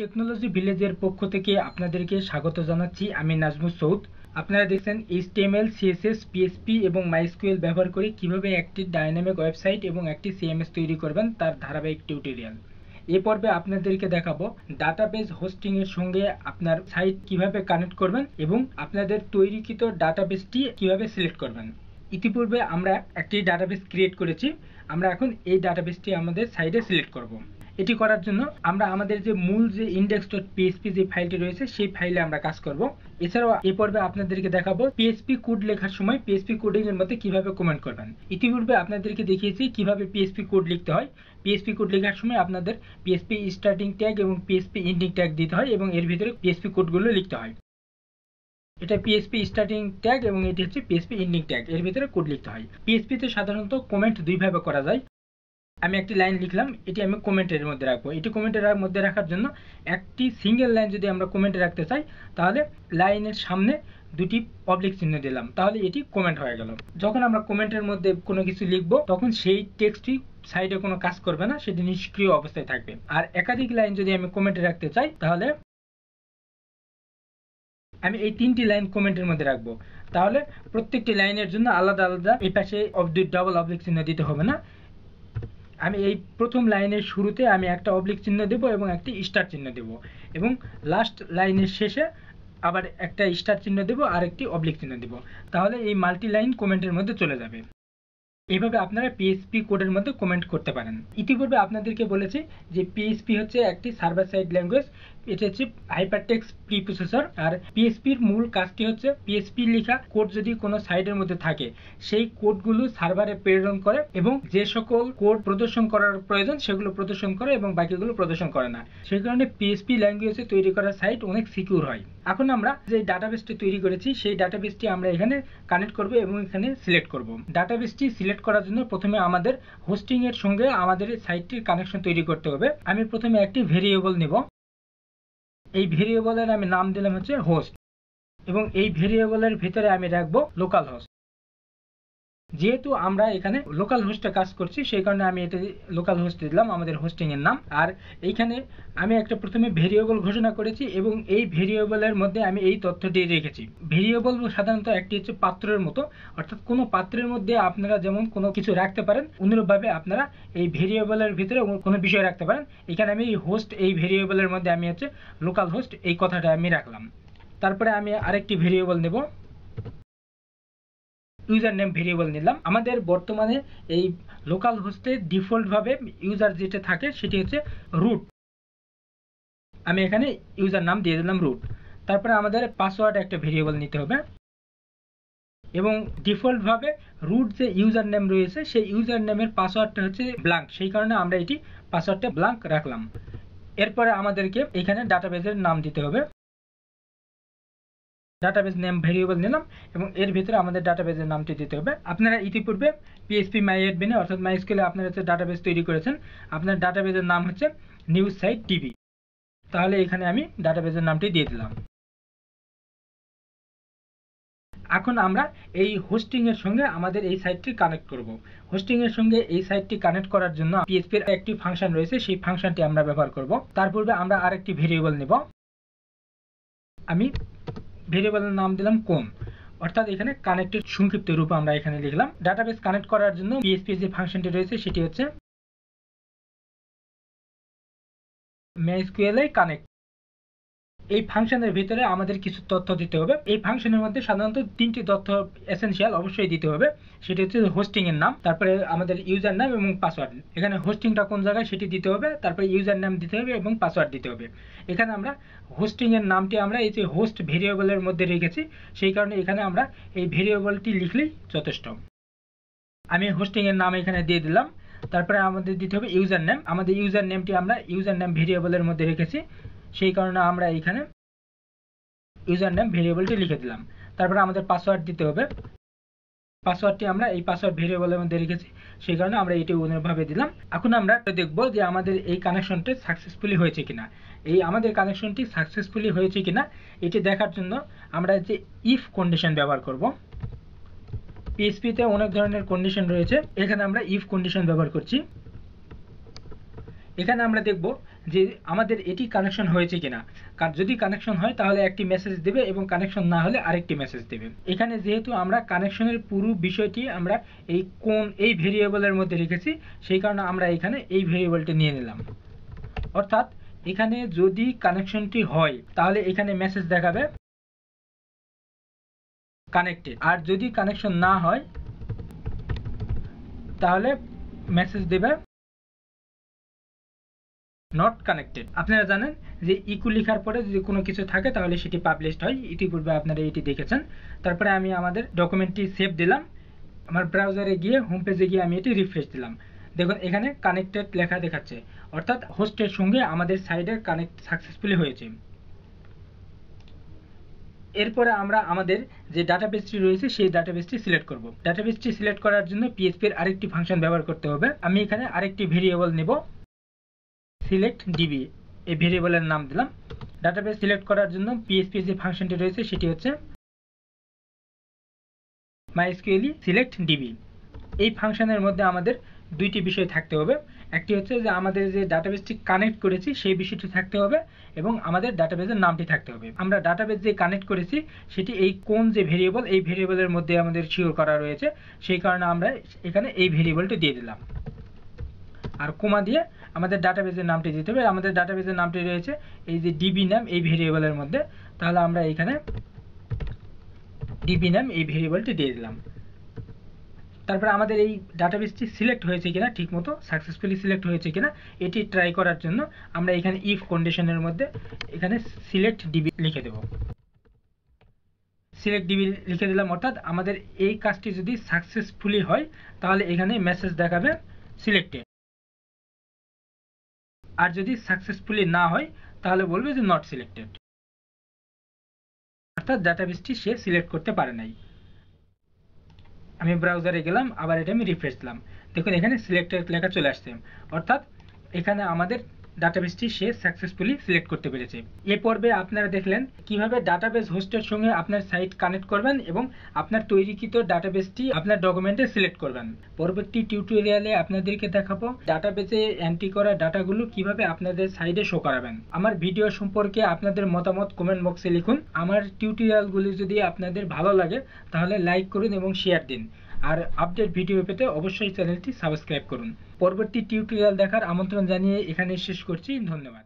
Technology ভিলেজের পক্ষ থেকে আপনাদেরকে স্বাগত জানাচ্ছি আমি নাজমুল সৌদ আপনারা দেখছেন এইচটিএমএল সিএসএস পিএসপি এবং মাইস্কুয়েল ব্যবহার করে কিভাবে একটি ডাইনামিক ওয়েবসাইট এবং একটি সিএমএস তৈরি করবেন তার ধারাবাহিক টিউটোরিয়াল এ পর্বে আপনাদেরকে দেখাবো ডাটাবেজ হোস্টিংয়ের সঙ্গে আপনার সাইট কিভাবে কানেক্ট করবেন এবং আপনাদের তৈরিকৃত ডাটাবেসটি কিভাবে সিলেক্ট করবেন ইতিপূর্বে আমরা একটি ডাটাবেস ক্রিয়েট করেছি আমরা এখন এই ডাটাবেসটি আমাদের সাইটে সিলেক্ট করব এটি করার জন্য আমরা আমাদের যে মূল যে ইন্ডেক্স ডট পিএসপি যে ফাইলটি রয়েছে সেই ফাইলে আমরা কাজ করব এছাড়াও এ পর্বে আপনাদেরকে দেখাবো পিএসপি কোড লেখার সময় পিএসপি কোডিং এর মধ্যে কিভাবে কমেন্ট করবেন ইতিপূর্বে আপনাদেরকে দেখিয়েছি কিভাবে পিএসপি কোড লিখতে হয় পিএসপি কোড লেখার সময় আপনাদের পিএসপি স্টার্টিং ট্যাগ এবং পিএসপি এন্ডিং ট্যাগ দিতে হয় এবং এর ভিতরে পিএসপি কোডগুলো লিখতে হয় এটা পিএসপি স্টার্টিং ট্যাগ এবং এটি হচ্ছে পিএসপি এন্ডিং ট্যাগ এর ভিতরে কোড লিখতে হয় পিএসপিতে সাধারণত কমেন্ট দুইভাবে করা যায় আমি একটি লাইন লিখলাম এটি আমি কমেন্টের মধ্যে রাখবো এটি কমেন্টের মধ্যে রাখার জন্য একটি সিঙ্গেল লাইন যদি আমরা কমেন্টে রাখতে চাই তাহলে লাইনের সামনে দুটি পাবলিক চিহ্ন দিলাম তাহলে এটি কমেন্ট হয়ে গেল যখন আমরা কমেন্টের মধ্যে কোনো কিছু লিখব তখন সেই টেক্সটটি সাইডে কোনো কাজ করবে না সেটি নিষ্ক্রিয় অবস্থায় থাকবে আর একাধিক লাইন যদি আমি কমেন্টে রাখতে চাই তাহলে আমি এই তিনটি লাইন কমেন্টের মধ্যে রাখবো তাহলে প্রত্যেকটি লাইনের জন্য আলাদা আলাদা এই পাশে ডাবল অবলিক চিহ্ন দিতে হবে না আমি এই প্রথম লাইনের শুরুতে আমি একটা অবলিক চিহ্ন দেব এবং একটি স্টার চিহ্ন দেব এবং লাস্ট লাইনের শেষে আবার একটা স্টার চিহ্ন দেব আর একটি অবলিক চিহ্ন দেব তাহলে এই মাল্টি লাইন কমেন্টের মধ্যে চলে যাবে এভাবে আপনারা পিএসপি কোডের মধ্যে কমেন্ট করতে পারেন ইতিপূর্বে আপনাদেরকে বলেছি যে পিএসপি হচ্ছে একটি সার্ভার সাইড ল্যাঙ্গুয়েজ এটা হচ্ছে হাইপারটেক্স প্রি প্রসেসর আর পিএসপির মূল কাজটি হচ্ছে পিএসপি লেখা কোড যদি কোনো সাইডের মধ্যে থাকে সেই কোডগুলো সার্ভারে প্রেরণ করে এবং যে সকল কোড প্রদর্শন করার প্রয়োজন সেগুলো প্রদর্শন করে এবং বাকিগুলো প্রদর্শন করে না সেই কারণে পিএসপি ল্যাঙ্গুয়েজে তৈরি করা সাইট অনেক সিকিউর হয় এখন আমরা যে ডাটাবেসটি তৈরি করেছি সেই ডাটাবেসটি আমরা এখানে কানেক্ট করব এবং এখানে সিলেক্ট করব ডাটাবেসটি সিলেক্ট করার জন্য প্রথমে আমাদের হোস্টিং এর সঙ্গে আমাদের সাইটটির কানেকশন তৈরি করতে হবে আমি প্রথমে একটি ভেরিয়েবল নেব এই ভেরিয়েবলের আমি নাম দিলাম হচ্ছে হোস্ট এবং এই ভেরিয়েবলের ভিতরে আমি রাখবো লোকাল হোস্ট যেহেতু আমরা এখানে লোকাল হোস্টে কাজ করছি সেই কারণে আমি এটা লোকাল হোস্টে দিলাম আমাদের হোস্টিংয়ের নাম আর এইখানে আমি একটা প্রথমে ভেরিয়েবল ঘোষণা করেছি এবং এই ভেরিয়েবলের মধ্যে আমি এই তথ্যটি রেখেছি ভেরিয়েবল সাধারণত একটি হচ্ছে পাত্রের মতো অর্থাৎ কোনো পাত্রের মধ্যে আপনারা যেমন কোনো কিছু রাখতে পারেন অনুরূপভাবে আপনারা এই ভেরিয়েবলের ভিতরে কোনো বিষয় রাখতে পারেন এখানে আমি এই হোস্ট এই ভেরিয়েবলের মধ্যে আমি হচ্ছে লোকাল হোস্ট এই কথাটা আমি রাখলাম তারপরে আমি আরেকটি ভেরিয়েবল নেব ইউজার নেম ভেরিয়েবল নিলাম আমাদের বর্তমানে এই লোকাল হোস্টে ডিফল্টভাবে ইউজার যেটা থাকে সেটি হচ্ছে রুট আমি এখানে ইউজার নাম দিয়ে দিলাম রুট তারপরে আমাদের পাসওয়ার্ড একটা ভেরিয়েবল নিতে হবে এবং ডিফল্টভাবে রুট যে ইউজার নেম রয়েছে সেই ইউজার নেমের পাসওয়ার্ডটা হচ্ছে ব্ল্যাঙ্ক সেই কারণে আমরা এটি পাসওয়ার্ডটা ব্ল্যাঙ্ক রাখলাম এরপরে আমাদেরকে এখানে ডাটাবেজের নাম দিতে হবে ডাটাবেস নেম ভেরিয়েবল নিলাম এবং এর ভিতরে আমাদের ডাটাবেসের নামটি দিতে হবে আপনারা ইতিপূর্বে পিএসপি মাই অ্যাডমিনে অর্থাৎ মাই স্কুলে আপনারা হচ্ছে ডাটাবেস তৈরি করেছেন আপনার ডাটাবেসের নাম হচ্ছে নিউজ সাইট টিভি তাহলে এখানে আমি ডাটাবেসের নামটি দিয়ে দিলাম এখন আমরা এই হোস্টিংয়ের সঙ্গে আমাদের এই সাইটটি কানেক্ট করব। হোস্টিংয়ের সঙ্গে এই সাইটটি কানেক্ট করার জন্য পিএসপির একটি ফাংশন রয়েছে সেই ফাংশনটি আমরা ব্যবহার করব। তার পূর্বে আমরা আরেকটি ভেরিয়েবল নেব আমি ভেরিয়েবলের নাম দিলাম কোন অর্থাৎ এখানে কানেক্টেড সংক্ষিপ্ত রূপে আমরা এখানে লিখলাম ডাটাবেস কানেক্ট করার জন্য পিএসপি যে ফাংশনটি রয়েছে সেটি হচ্ছে ম্যাসকিউএল এ কানেক্ট এই ফাংশনের ভিতরে আমাদের কিছু তথ্য দিতে হবে এই ফাংশনের মধ্যে সাধারণত তিনটি তথ্য এসেন্সিয়াল অবশ্যই দিতে হবে সেটি হচ্ছে হোস্টিং এর নাম তারপরে আমাদের ইউজার নাম এবং পাসওয়ার্ড এখানে হোস্টিংটা কোন জায়গায় সেটি দিতে হবে তারপরে ইউজার নাম দিতে হবে এবং পাসওয়ার্ড দিতে হবে এখানে আমরা হোস্টিং এর নামটি আমরা এই যে হোস্ট ভেরিয়েবলের মধ্যে রেখেছি সেই কারণে এখানে আমরা এই ভেরিয়েবলটি লিখলেই যথেষ্ট আমি হোস্টিং এর নাম এখানে দিয়ে দিলাম তারপরে আমাদের দিতে হবে ইউজার নেম আমাদের ইউজার নেমটি আমরা ইউজার নেম ভেরিয়েবলের মধ্যে রেখেছি সেই কারণে আমরা এইখানে ইউজার নেম ভেরিয়েবলটি লিখে দিলাম তারপরে আমাদের পাসওয়ার্ড দিতে হবে পাসওয়ার্ডটি আমরা এই পাসওয়ার্ড ভেরিয়েবলের মধ্যে রেখেছি সেই কারণে আমরা এটি অন্যভাবে দিলাম এখন আমরা দেখব যে আমাদের এই কানেকশনটি সাকসেসফুলি হয়েছে কিনা এই আমাদের কানেকশনটি সাকসেসফুলি হয়েছে কিনা এটি দেখার জন্য আমরা যে ইফ কন্ডিশন ব্যবহার করব পিএসপিতে অনেক ধরনের কন্ডিশন রয়েছে এখানে আমরা ইফ কন্ডিশন ব্যবহার করছি এখানে আমরা দেখব যে আমাদের এটি কানেকশন হয়েছে কিনা কারণ যদি কানেকশন হয় তাহলে একটি মেসেজ দেবে এবং কানেকশন না হলে আরেকটি মেসেজ দেবে এখানে যেহেতু আমরা কানেকশনের পুরো বিষয়টি আমরা এই কোন এই ভেরিয়েবলের মধ্যে রেখেছি সেই কারণে আমরা এখানে এই ভেরিয়েবলটি নিয়ে নিলাম অর্থাৎ এখানে যদি কানেকশনটি হয় তাহলে এখানে মেসেজ দেখাবে কানেক্টেড আর যদি কানেকশন না হয় তাহলে মেসেজ দেবে নট কানেক্টেড আপনারা জানেন যে ইকু লেখার পরে যদি কোনো কিছু থাকে তাহলে সেটি পাবলিশড হয় ইতিপূর্বে আপনারা এটি দেখেছেন তারপরে আমি আমাদের ডকুমেন্টটি সেভ দিলাম আমার ব্রাউজারে গিয়ে হোম পেজে গিয়ে আমি এটি রিফ্রেশ দিলাম দেখুন এখানে কানেক্টেড লেখা দেখাচ্ছে অর্থাৎ হোস্টের সঙ্গে আমাদের সাইডে কানেক্ট সাকসেসফুলি হয়েছে এরপরে আমরা আমাদের যে ডাটাবেসটি রয়েছে সেই ডাটাবেসটি সিলেক্ট করব ডাটাবেসটি সিলেক্ট করার জন্য পিএইচপির আরেকটি ফাংশন ব্যবহার করতে হবে আমি এখানে আরেকটি ভেরিয়েবল নেব সিলেক্ট ডিবি এই ভেরিয়েবলের নাম দিলাম ডাটাবেস সিলেক্ট করার জন্য পিএসপি যে ফাংশনটি রয়েছে সেটি হচ্ছে মাইএসকিউএলি সিলেক্ট ডিবি এই ফাংশনের মধ্যে আমাদের দুইটি বিষয় থাকতে হবে একটি হচ্ছে যে আমাদের যে ডাটাবেসটি কানেক্ট করেছি সেই বিষয়টি থাকতে হবে এবং আমাদের ডাটাবেসের নামটি থাকতে হবে আমরা ডাটাবেস যে কানেক্ট করেছি সেটি এই কোন যে ভেরিয়েবল এই ভেরিয়েবলের মধ্যে আমাদের শিওর করা রয়েছে সেই কারণে আমরা এখানে এই ভেরিয়েবলটি দিয়ে দিলাম আর কোমা দিয়ে আমাদের ডাটাবেজের নামটি দিতে হবে আমাদের ডাটাবেজের নামটি রয়েছে এই যে ডিবি নাম এই ভেরিয়েবলের মধ্যে তাহলে আমরা এখানে ডিবি নাম এই ভেরিয়েবলটি দিয়ে দিলাম তারপরে আমাদের এই ডাটাবেসটি সিলেক্ট হয়েছে কিনা ঠিকমতো সাকসেসফুলি সিলেক্ট হয়েছে কিনা এটি ট্রাই করার জন্য আমরা এখানে ইফ কন্ডিশনের মধ্যে এখানে সিলেক্ট ডিবি লিখে দেব সিলেক্ট ডিবি লিখে দিলাম অর্থাৎ আমাদের এই কাজটি যদি সাকসেসফুলি হয় তাহলে এখানে মেসেজ দেখাবে সিলেক্টেড আর যদি সাকসেসফুলি না হয় তাহলে বলবে যে নট সিলেক্টেড অর্থাৎ ডাটাবেসটি সে সিলেক্ট করতে পারে নাই আমি ব্রাউজারে গেলাম আবার এটা আমি রিফ্রেশ দিলাম দেখুন এখানে সিলেক্টেড লেখা চলে আসছে অর্থাৎ এখানে আমাদের ডাটাবেসটি সে সাকসেসফুলি সিলেক্ট করতে পেরেছে এ পর্বে আপনারা দেখলেন কিভাবে ডাটাবেস হোস্টের সঙ্গে আপনার সাইট কানেক্ট করবেন এবং আপনার তৈরিকৃত ডাটাবেসটি আপনার ডকুমেন্টে সিলেক্ট করবেন পরবর্তী টিউটোরিয়ালে আপনাদেরকে দেখাবো ডাটাবেসে এন্ট্রি করা ডাটাগুলো কিভাবে আপনাদের সাইডে শো করাবেন আমার ভিডিও সম্পর্কে আপনাদের মতামত কমেন্ট বক্সে লিখুন আমার টিউটোরিয়ালগুলি যদি আপনাদের ভালো লাগে তাহলে লাইক করুন এবং শেয়ার দিন আর আপডেট ভিডিও পেতে অবশ্যই চ্যানেলটি সাবস্ক্রাইব করুন পরবর্তী টিউটোরিয়াল দেখার আমন্ত্রণ জানিয়ে এখানে শেষ করছি ধন্যবাদ